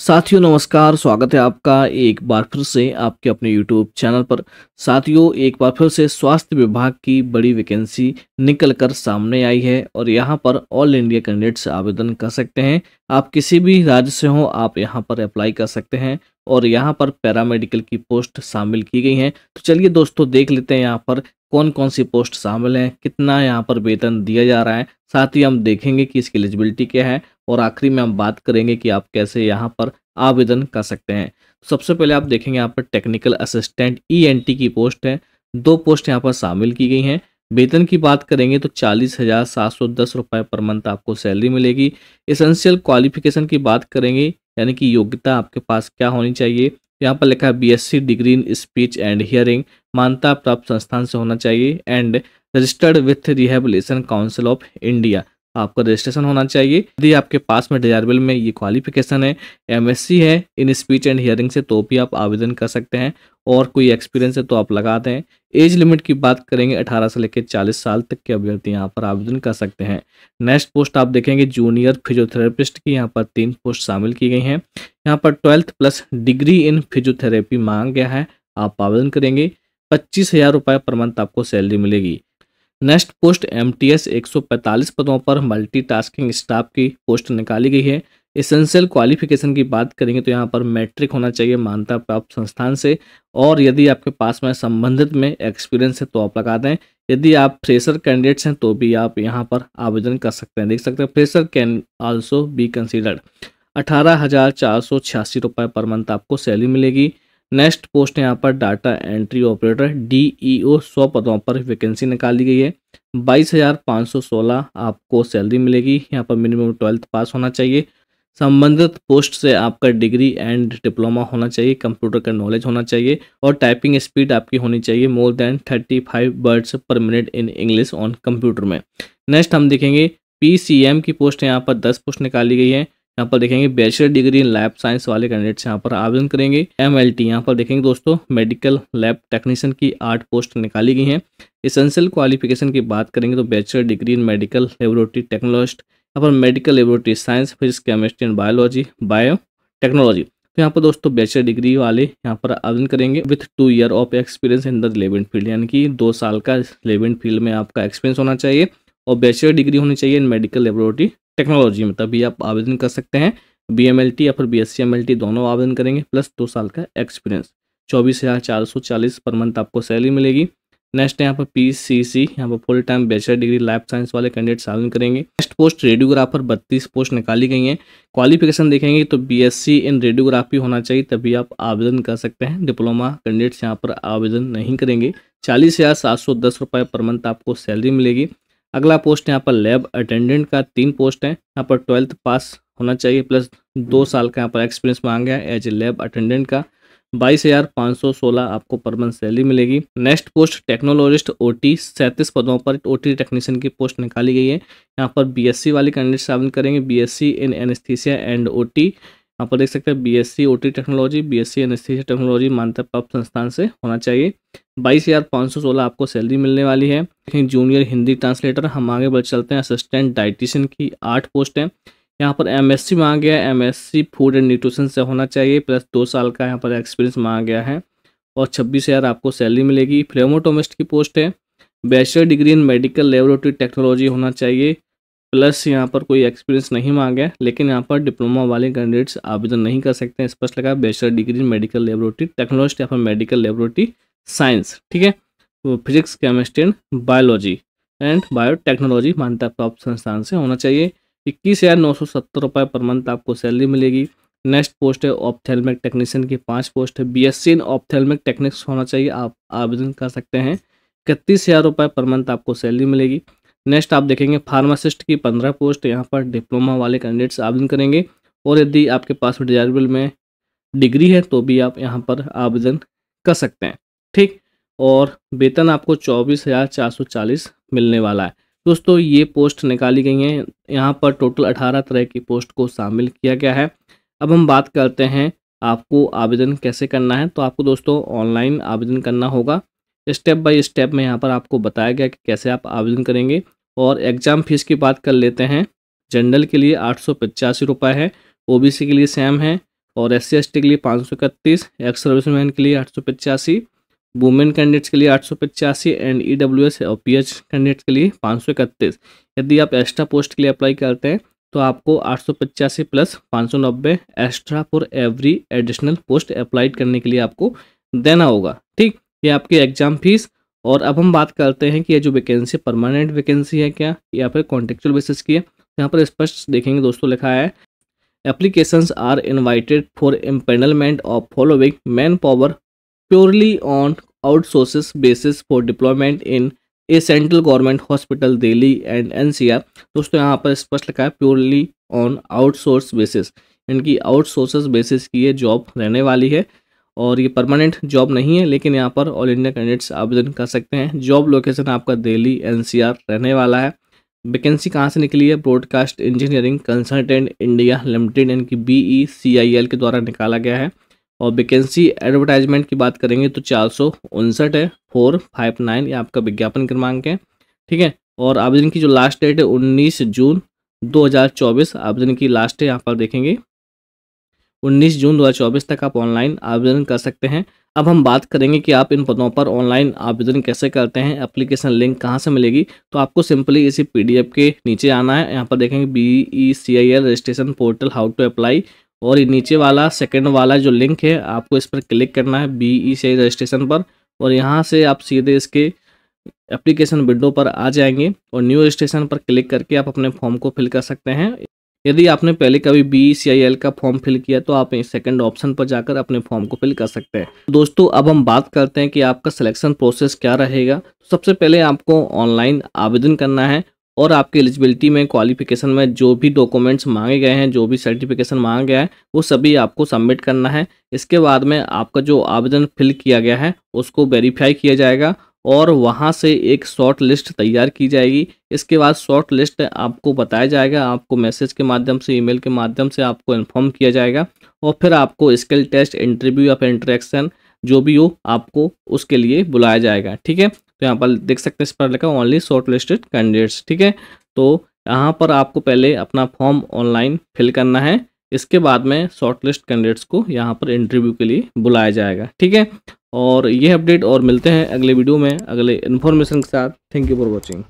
साथियों नमस्कार स्वागत है आपका एक बार फिर से आपके अपने YouTube चैनल पर साथियों एक बार फिर से स्वास्थ्य विभाग की बड़ी वैकेंसी निकल कर सामने आई है और यहाँ पर ऑल इंडिया कैंडिडेट्स आवेदन कर सकते हैं आप किसी भी राज्य से हो आप यहाँ पर अप्लाई कर सकते हैं और यहाँ पर पैरामेडिकल की पोस्ट शामिल की गई हैं तो चलिए दोस्तों देख लेते हैं यहाँ पर कौन कौन सी पोस्ट शामिल हैं कितना यहाँ पर वेतन दिया जा रहा है साथ ही हम देखेंगे कि इसकी एलिजिबिलिटी क्या है और आखिरी में हम बात करेंगे कि आप कैसे यहाँ पर आवेदन कर सकते हैं सबसे पहले आप देखेंगे यहाँ पर टेक्निकल असिस्टेंट ई e की पोस्ट है दो पोस्ट यहाँ पर शामिल की गई हैं वेतन की बात करेंगे तो चालीस हज़ार सात सौ दस रुपये पर मंथ आपको सैलरी मिलेगी एसेंशियल क्वालिफिकेशन की बात करेंगे यानी कि योग्यता आपके पास क्या होनी चाहिए यहाँ पर लिखा है BSc degree in speech and hearing मान्यता प्राप्त संस्थान से होना चाहिए and registered with Rehabilitation Council of India आपका रजिस्ट्रेशन होना चाहिए यदि आपके पास में डिजायरेबल में ये क्वालिफिकेशन है एमएससी है इन स्पीच एंड हियरिंग से तो भी आप आवेदन कर सकते हैं और कोई एक्सपीरियंस है तो आप लगा दें एज लिमिट की बात करेंगे 18 से लेकर 40 साल तक के अभ्यर्थी यहाँ पर आवेदन कर सकते हैं नेक्स्ट पोस्ट आप देखेंगे जूनियर फिजियोथेरेपिस्ट की यहाँ पर तीन पोस्ट शामिल की गई हैं यहाँ पर twelfth plus degree in physiotherapy मांग गया है आप आवेदन करेंगे पच्चीस हज़ार रुपये पर मंथ आपको सैलरी मिलेगी next post M T S एक सौ पैंतालीस पदों पर मल्टी टास्किंग स्टाफ की पोस्ट निकाली गई है इसेंशियल क्वालिफिकेशन की बात करेंगे तो यहाँ पर मैट्रिक होना चाहिए मान्यता प्राप्त संस्थान से और यदि आपके पास में संबंधित में एक्सपीरियंस है तो आप लगा दें यदि आप फ्रेशर कैंडिडेट्स हैं तो भी आप यहाँ पर आवेदन कर सकते हैं देख सकते हैं fresher can also be considered अठारह हज़ार चार सौ छियासी रुपये पर मंथ आपको सैलरी मिलेगी नेक्स्ट पोस्ट यहाँ पर data entry operator DEO e सौ पदों पर वैकेंसी निकाली गई है बाईस हज़ार पाँच सौ सोलह आपको सैलरी मिलेगी यहाँ पर मिनिमम ट्वेल्थ पास होना चाहिए संबंधित पोस्ट से आपका डिग्री एंड डिप्लोमा होना चाहिए कंप्यूटर का नॉलेज होना चाहिए और टाइपिंग स्पीड आपकी होनी चाहिए more than thirty five words per minute in English on computer में नेक्स्ट हम देखेंगे पी की पोस्ट यहाँ पर दस पोस्ट निकाली गई है यहाँ पर देखेंगे bachelor degree in lab science वाले कैंडिडेट्स यहाँ पर आवेदन करेंगे एम एल टी यहाँ पर देखेंगे दोस्तों मेडिकल लैब टेक्नीशियन की आठ पोस्ट निकाली गई हैं इसेंशियल क्वालिफिकेशन की बात करेंगे तो bachelor degree in medical laboratory technologist यहाँ पर medical laboratory science physics chemistry and biology biotechnology तो यहाँ पर दोस्तों बैचलर डिग्री वाले यहाँ पर आवेदन करेंगे with two year of experience in the relevant field यानी कि दो साल का रिलेवेंट फील्ड में आपका एक्सपीरियंस होना चाहिए और बैचलर डिग्री होनी चाहिए इन मेडिकल लेबोरेटरी टेक्नोलॉजी में तभी आप आवेदन कर सकते हैं बी एम एल टी या फिर B S C M L T दोनों आवेदन करेंगे प्लस दो साल का एक्सपीरियंस चौबीस हज़ार चार सौ चालीस पर मंथ आपको सैलरी मिलेगी नेक्स्ट यहाँ पर पी सी सी यहाँ पर full time bachelor degree life science वाले कैंडिडेट्स आवेदन करेंगे नेक्स्ट पोस्ट रेडियोग्राफर बत्तीस पोस्ट निकाली गई हैं क्वालिफिकेशन देखेंगे तो B S C in radiography होना चाहिए तभी आप आवेदन कर सकते हैं डिप्लोमा कैंडिडेट्स यहाँ पर आवेदन नहीं करेंगे चालीस हज़ार सात सौ दस रुपये पर मंथ आपको सैलरी मिलेगी अगला पोस्ट यहाँ पर लैब अटेंडेंट का तीन पोस्ट है यहाँ पर ट्वेल्थ पास होना चाहिए प्लस दो साल का यहाँ पर एक्सपीरियंस मांगा है एज ए लैब अटेंडेंट का बाईस हज़ार पाँच सौ सोलह आपको पर मंथ सैलरी मिलेगी नेक्स्ट पोस्ट टेक्नोलॉजिस्ट ओटी सैंतीस पदों पर ओटी टेक्नीशियन की पोस्ट निकाली गई है यहाँ पर बीएससी वाले कैंडिडेट शामिल करेंगे BSc in anaesthesia and OT यहाँ पर देख सकते हैं BSc OT technology BSc anaesthesia technology मान्यता प्राप्त संस्थान से होना चाहिए बाईस हज़ार पाँच सौ सोलह आपको सैलरी मिलने वाली है जूनियर हिंदी ट्रांसलेटर हम आगे बढ़ चलते हैं असिस्टेंट डाइटिशियन की आठ पोस्ट हैं यहाँ पर एम एस सी मांगा गया है M S C food and nutrition से होना चाहिए प्लस दो साल का यहाँ पर एक्सपीरियंस मांगा गया है और छब्बीस हज़ार आपको सैलरी मिलेगी फ्लेमोटोमिस्ट की पोस्ट है bachelor degree in medical laboratory technology होना चाहिए प्लस यहाँ पर कोई एक्सपीरियंस नहीं मांगा है लेकिन यहाँ पर डिप्लोमा वाले कैंडिडेट्स आवेदन नहीं कर सकते हैं स्पष्ट लगा bachelor degree in medical laboratory technology यहाँ पर मेडिकल लेबोरेटरी साइंस ठीक है तो physics chemistry and biology and biotechnology मान्यता प्राप्त संस्थान से होना चाहिए इक्कीस हज़ार नौ सौ सत्तर रुपये पर मंथ आपको सैलरी मिलेगी नेक्स्ट पोस्ट है ऑप्थेलमिक टेक्नीशियन की पांच पोस्ट है बीएससी इन ऑप्थेलमिक टेक्निक्स होना चाहिए आप आवेदन कर सकते हैं इकतीस हज़ार रुपये पर मंथ आपको सैलरी मिलेगी नेक्स्ट आप देखेंगे फार्मासिस्ट की पंद्रह पोस्ट यहाँ पर डिप्लोमा वाले कैंडिडेट्स आवेदन करेंगे और यदि आपके पास डिजायरेबल में डिग्री है तो भी आप यहाँ पर आवेदन कर सकते हैं ठीक और वेतन आपको चौबीस हज़ार चार सौ चालीस मिलने वाला है दोस्तों ये पोस्ट निकाली गई हैं यहाँ पर टोटल अठारह तरह की पोस्ट को शामिल किया गया है अब हम बात करते हैं आपको आवेदन कैसे करना है तो आपको दोस्तों ऑनलाइन आवेदन करना होगा स्टेप बाय स्टेप में यहाँ पर आपको बताया गया कि कैसे आप आवेदन करेंगे और एग्ज़ाम फीस की बात कर लेते हैं जनरल के लिए आठ सौ पचासी रुपये है ओ के लिए सेम है और एस सी के लिए पाँच सौ इकतीस एक्स सर्विसमैन के लिए आठ सौ पचासी वुमेन कैंडिडेट्स के लिए आठ सौ पचासी एंड ई डब्ल्यू एस और पी एच कैंडिडेट्स के लिए पाँच सौ इकतीस यदि आप एक्स्ट्रा पोस्ट के लिए अप्लाई करते हैं तो आपको आठ सौ पचासी प्लस पाँच सौ नब्बे extra for every additional post applied करने के लिए आपको देना होगा ठीक ये आपकी एग्जाम फीस और अब हम बात करते हैं कि ये जो वैकेंसी परमानेंट वैकेंसी है क्या या फिर कॉन्ट्रेक्चुअल बेसिस की है यहाँ पर स्पष्ट देखेंगे दोस्तों लिखा है are invited for for of following man power purely on outsources basis for deployment in a central government hospital Delhi and NCR दोस्तों यहाँ पर स्पष्ट लिखा है प्योरली ऑन आउटसोर्स बेसिस इनकी आउटसोर्सेस बेसिस की ये जॉब रहने वाली है और ये परमानेंट जॉब नहीं है लेकिन यहाँ पर ऑल इंडिया कैंडिडेट्स आवेदन कर सकते हैं जॉब लोकेशन आपका दिल्ली एनसीआर रहने वाला है वैकेंसी कहाँ से निकली है broadcast engineering consultant India limited E C I L के द्वारा निकाला गया है और वैकेंसी एडवर्टाइजमेंट की बात करेंगे तो चार सौ उनसठ है फोर फाइव नाइन ये आपका विज्ञापन क्रमांक है ठीक है और आवेदन की जो लास्ट डेट है उन्नीस जून 2024 आवेदन की लास्ट है यहाँ पर देखेंगे 19 जून 2024 तक आप ऑनलाइन आवेदन कर सकते हैं अब हम बात करेंगे कि आप इन पदों पर ऑनलाइन आवेदन कैसे करते हैं एप्लीकेशन लिंक कहाँ से मिलेगी तो आपको सिंपली इसी पीडीएफ के नीचे आना है यहाँ पर देखेंगे B E C I L registration portal how to apply और नीचे वाला सेकंड वाला जो लिंक है आपको इस पर क्लिक करना है बी ई सी रजिस्ट्रेशन पर और यहाँ से आप सीधे इसके एप्लीकेशन विंडो पर आ जाएंगे और न्यू रजिस्ट्रेशन पर क्लिक करके आप अपने फॉर्म को फिल कर सकते हैं यदि आपने पहले कभी बी सी आई एल का फॉर्म फिल किया तो आप सेकंड ऑप्शन पर जाकर अपने फॉर्म को फिल कर सकते हैं तो दोस्तों अब हम बात करते हैं कि आपका सिलेक्शन प्रोसेस क्या रहेगा तो सबसे पहले आपको ऑनलाइन आवेदन करना है और आपके एलिजिबिलिटी में क्वालिफिकेशन में जो भी डॉक्यूमेंट्स मांगे गए हैं जो भी सर्टिफिकेशन मांगा गया है वो सभी आपको सबमिट करना है इसके बाद में आपका जो आवेदन फिल किया गया है उसको वेरीफाई किया जाएगा और वहाँ से एक शॉर्ट लिस्ट तैयार की जाएगी इसके बाद शॉर्ट लिस्ट आपको बताया जाएगा आपको मैसेज के माध्यम से ईमेल के माध्यम से आपको इन्फॉर्म किया जाएगा और फिर आपको स्किल टेस्ट इंटरव्यू या फिर इंटरेक्शन जो भी हो आपको उसके लिए बुलाया जाएगा ठीक है तो यहाँ पर देख सकते हैं इस पर लिखा ओनली शॉर्ट लिस्टेड कैंडिडेट्स ठीक है तो यहाँ पर आपको पहले अपना फॉर्म ऑनलाइन फिल करना है इसके बाद में शॉर्ट लिस्ट कैंडिडेट्स को यहाँ पर इंटरव्यू के लिए बुलाया जाएगा ठीक है और ये अपडेट और मिलते हैं अगले वीडियो में अगले इन्फॉर्मेशन के साथ थैंक यू फॉर वॉचिंग